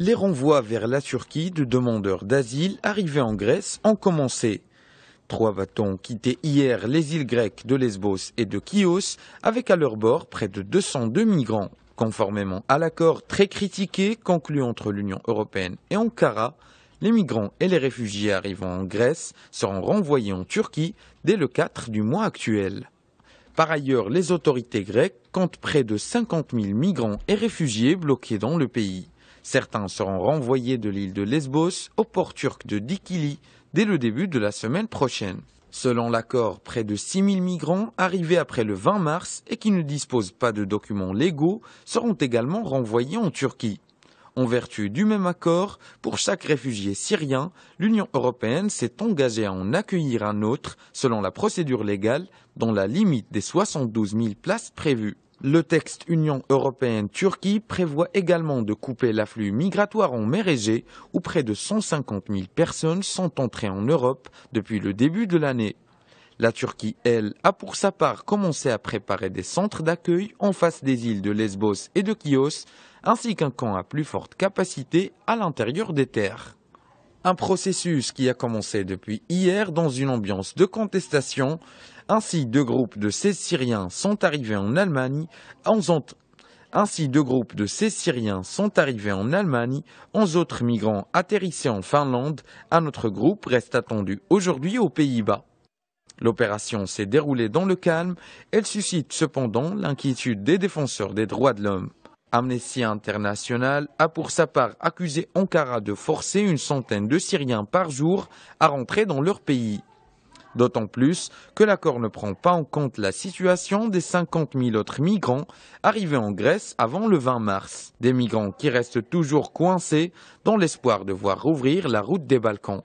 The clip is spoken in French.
les renvois vers la Turquie de demandeurs d'asile arrivés en Grèce ont commencé. Trois bateaux quittaient hier les îles grecques de Lesbos et de Chios, avec à leur bord près de 202 migrants. Conformément à l'accord très critiqué conclu entre l'Union européenne et Ankara, les migrants et les réfugiés arrivant en Grèce seront renvoyés en Turquie dès le 4 du mois actuel. Par ailleurs, les autorités grecques comptent près de 50 000 migrants et réfugiés bloqués dans le pays. Certains seront renvoyés de l'île de Lesbos au port turc de Dikili dès le début de la semaine prochaine. Selon l'accord, près de 000 migrants arrivés après le 20 mars et qui ne disposent pas de documents légaux seront également renvoyés en Turquie. En vertu du même accord, pour chaque réfugié syrien, l'Union européenne s'est engagée à en accueillir un autre selon la procédure légale dans la limite des 72 000 places prévues. Le texte Union européenne-Turquie prévoit également de couper l'afflux migratoire en mer Égée, où près de 150 000 personnes sont entrées en Europe depuis le début de l'année. La Turquie, elle, a pour sa part commencé à préparer des centres d'accueil en face des îles de Lesbos et de Chios, ainsi qu'un camp à plus forte capacité à l'intérieur des terres. Un processus qui a commencé depuis hier dans une ambiance de contestation. Ainsi, deux groupes de 16 Syriens sont arrivés en Allemagne. ainsi, deux groupes de sont arrivés en Allemagne, onze autres migrants atterrissaient en Finlande. Un autre groupe reste attendu aujourd'hui aux Pays-Bas. L'opération s'est déroulée dans le calme, elle suscite cependant l'inquiétude des défenseurs des droits de l'homme. Amnesty International a pour sa part accusé Ankara de forcer une centaine de Syriens par jour à rentrer dans leur pays. D'autant plus que l'accord ne prend pas en compte la situation des 50 000 autres migrants arrivés en Grèce avant le 20 mars. Des migrants qui restent toujours coincés dans l'espoir de voir rouvrir la route des Balkans.